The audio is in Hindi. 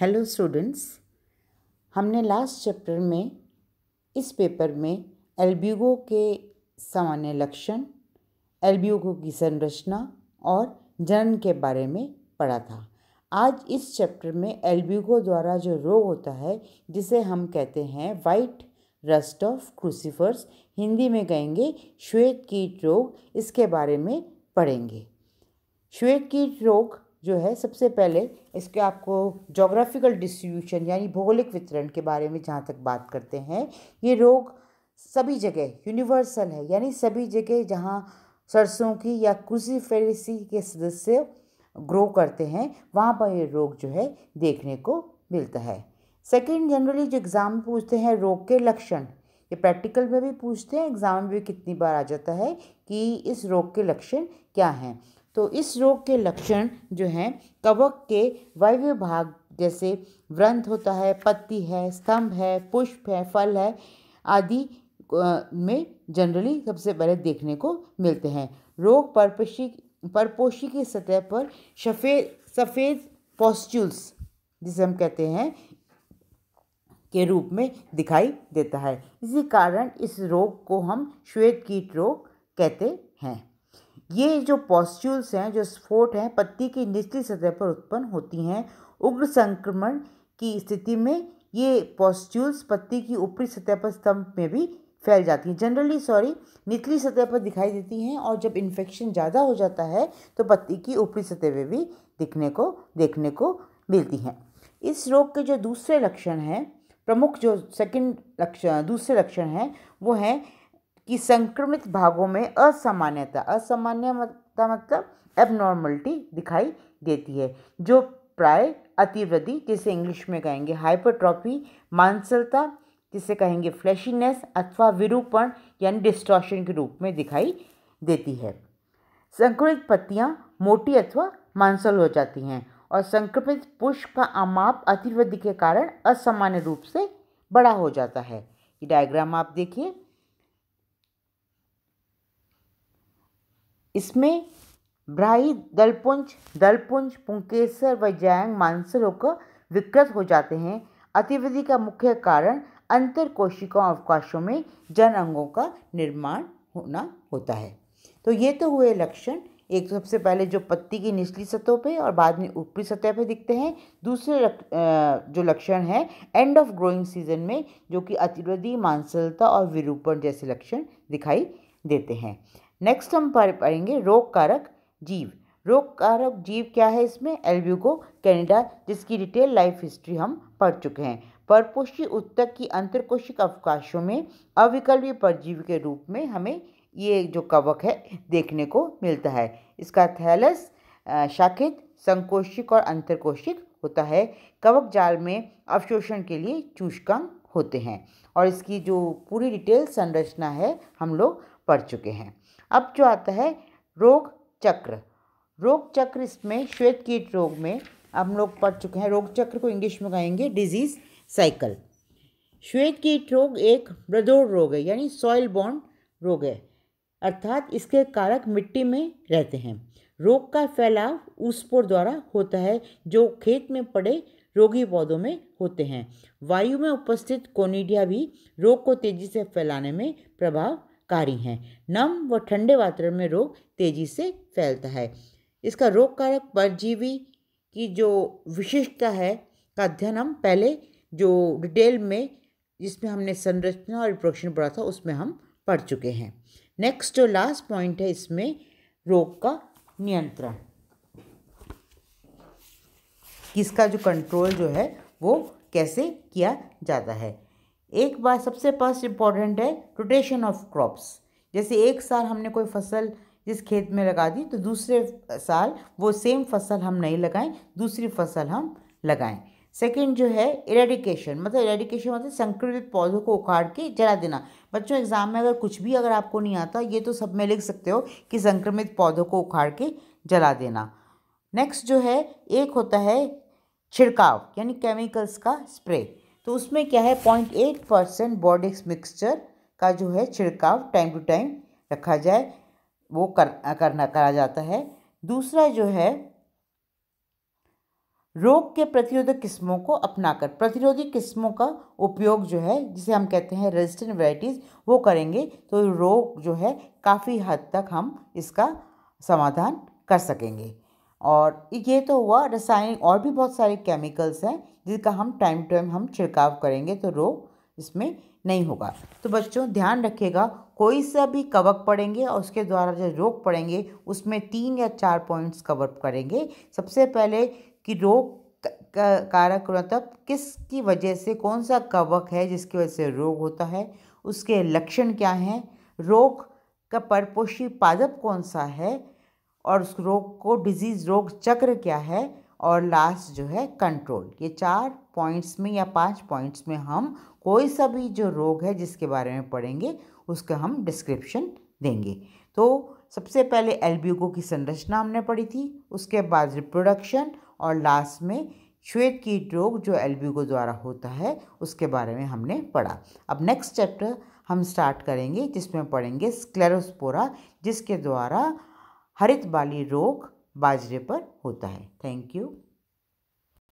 हेलो स्टूडेंट्स हमने लास्ट चैप्टर में इस पेपर में एल्ब्यूगो के सामान्य लक्षण एल्ब्यूगो की संरचना और जनन के बारे में पढ़ा था आज इस चैप्टर में एल्ब्यूगो द्वारा जो रोग होता है जिसे हम कहते हैं white rust of crucifers Hindi में कहेंगे श्वेत कीट रोग इसके बारे में पढ़ेंगे श्वेत कीट रोग जो है सबसे पहले इसके आपको जोग्राफिकल डिस्ट्रीब्यूशन यानी भौगोलिक वितरण के बारे में जहाँ तक बात करते हैं ये रोग सभी जगह यूनिवर्सल है यानी सभी जगह जहाँ सरसों की या क्रूसीफेरेसी के सदस्य ग्रो करते हैं वहाँ पर ये रोग जो है देखने को मिलता है सेकेंड जनरली जो एग्ज़ाम पूछते हैं रोग के लक्षण ये प्रैक्टिकल में भी पूछते हैं एग्ज़ाम में भी कितनी बार आ जाता है कि इस रोग के लक्षण क्या हैं तो इस रोग के लक्षण जो हैं कवक के वायव्य भाग जैसे व्रंथ होता है पत्ती है स्तंभ है पुष्प है फल है आदि में जनरली सबसे पहले देखने को मिलते हैं रोग परपोषी परपोषी की सतह पर सफ़ेद सफ़ेद पॉस्ट्यूल्स जिसे हम कहते हैं के रूप में दिखाई देता है इसी कारण इस रोग को हम श्वेत कीट रोग कहते हैं ये जो पॉस्ट्यूल्स हैं जो स्फोट हैं पत्ती की निचली सतह पर उत्पन्न होती हैं उग्र संक्रमण की स्थिति में ये पॉस्ट्यूल्स पत्ती की ऊपरी सतह पर स्तंभ में भी फैल जाती हैं जनरली सॉरी निचली सतह पर दिखाई देती हैं और जब इन्फेक्शन ज़्यादा हो जाता है तो पत्ती की ऊपरी सतह पर भी दिखने को देखने को मिलती हैं इस रोग के जो दूसरे लक्षण हैं प्रमुख जो सेकंड लक्षण दूसरे लक्षण हैं वो हैं कि संक्रमित भागों में असामान्यता असामान्यता मतलब एबनॉर्मलिटी दिखाई देती है जो प्राय अतिवृद्धि जिसे इंग्लिश में कहेंगे हाइपरट्रॉफी मांसलता जिसे कहेंगे फ्लैशीनेस अथवा विरूपण यानी डिस्ट्रॉशन के रूप में दिखाई देती है संक्रमित पत्तियाँ मोटी अथवा मांसल हो जाती हैं और संक्रमित पुष्प का अमाप अतिवृद्धि के कारण असामान्य रूप से बड़ा हो जाता है ये डायग्राम आप देखिए इसमें ब्राही दलपुंज दलपुंज पुंकेसर व जैंग मानसरों का विकृत हो जाते हैं अतिवृद्धि का मुख्य कारण अंतर कोशिका अवकाशों में जन अंगों का निर्माण होना होता है तो ये तो हुए लक्षण एक सबसे पहले जो पत्ती की निचली सतह पे और बाद में ऊपरी सतह पे दिखते हैं दूसरे लक, जो लक्षण है एंड ऑफ ग्रोइंग सीजन में जो कि अतिरोधी मांसलता और विरूपण जैसे लक्षण दिखाई देते हैं नेक्स्ट हम पढ़ेंगे रोग कारक जीव रोग कारक जीव क्या है इसमें एल्ब्यूगो कैनेडा जिसकी डिटेल लाइफ हिस्ट्री हम पढ़ चुके हैं परपोषी उत्तक की अंतर्कोशिक अवकाशों में अविकल्पी परजीव के रूप में हमें ये जो कवक है देखने को मिलता है इसका थैलस शाखित संकोशिक और अंतर्कोशिक होता है कवक जाल में अवशोषण के लिए चूषकंग होते हैं और इसकी जो पूरी डिटेल संरचना है हम लोग पढ़ चुके हैं अब जो आता है रोग चक्र रोग चक्र इसमें श्वेत कीट रोग में हम लोग पढ़ चुके हैं रोग चक्र को इंग्लिश में कहेंगे डिजीज साइकिल श्वेत कीट रोग एक मृदोड़ रोग है यानी सॉइल बॉन्ड रोग है अर्थात इसके कारक मिट्टी में रहते हैं रोग का फैलाव ऊसपोर द्वारा होता है जो खेत में पड़े रोगी पौधों में होते हैं वायु में उपस्थित कोनिडिया भी रोग को तेजी से फैलाने में प्रभाव कारी हैं नम व ठंडे वातावरण में रोग तेजी से फैलता है इसका रोग कारक परजीवी की जो विशिष्टता है का अध्ययन हम पहले जो डिटेल में जिसमें हमने संरचना और रिप्रोडक्शन पढ़ा था उसमें हम पढ़ चुके हैं नेक्स्ट जो लास्ट पॉइंट है इसमें रोग का नियंत्रण किसका जो कंट्रोल जो है वो कैसे किया जाता है एक बार सबसे फर्स्ट इम्पॉर्टेंट है रोटेशन ऑफ क्रॉप्स जैसे एक साल हमने कोई फसल जिस खेत में लगा दी तो दूसरे साल वो सेम फसल हम नहीं लगाएं दूसरी फसल हम लगाएं सेकंड जो है इरेडिकेशन मतलब इरेडिकेशन मतलब संक्रमित पौधों को उखाड़ के जला देना बच्चों एग्ज़ाम में अगर कुछ भी अगर आपको नहीं आता ये तो सब में लिख सकते हो कि संक्रमित पौधों को उखाड़ के जला देना नेक्स्ट जो है एक होता है छिड़काव यानी केमिकल्स का स्प्रे तो उसमें क्या है point eight percent Bordeaux mixture का जो है छिड़काव टाइम टू टाइम रखा जाए वो कर करना करा जाता है दूसरा जो है रोग के प्रतिरोधक किस्मों को अपनाकर प्रतिरोधी किस्मों का उपयोग जो है जिसे हम कहते हैं रेजिस्टेंट वैरायटीज़ वो करेंगे तो रोग जो है काफ़ी हद तक हम इसका समाधान कर सकेंगे और ये तो हुआ रसायन और भी बहुत सारे केमिकल्स हैं जिसका हम टाइम टू टाइम हम छिड़काव करेंगे तो रोग इसमें नहीं होगा तो बच्चों ध्यान रखिएगा कोई सा भी कवक पड़ेंगे और उसके द्वारा जो रोग पड़ेंगे उसमें तीन या चार पॉइंट्स कवर करेंगे सबसे पहले कि रोग कारक मतलब किसकी वजह से कौन सा कवक है जिसकी वजह से रोग होता है उसके लक्षण क्या हैं रोग का परपोषी पादप कौन सा है और उस रोग को डिजीज़ रोग चक्र क्या है और लास्ट जो है कंट्रोल ये चार पॉइंट्स में या पांच पॉइंट्स में हम कोई सा भी जो रोग है जिसके बारे में पढ़ेंगे उसका हम डिस्क्रिप्शन देंगे तो सबसे पहले एल्ब्यूको की संरचना हमने पढ़ी थी उसके बाद रिप्रोडक्शन और लास्ट में श्वेत कीट रोग जो एल्ब्यूको द्वारा होता है उसके बारे में हमने पढ़ा अब नेक्स्ट चैप्टर हम स्टार्ट करेंगे जिसमें पढ़ेंगे स्क्लेरोस्पोरा जिसके द्वारा हरित बाली रोग बाजरे पर होता है थैंक यू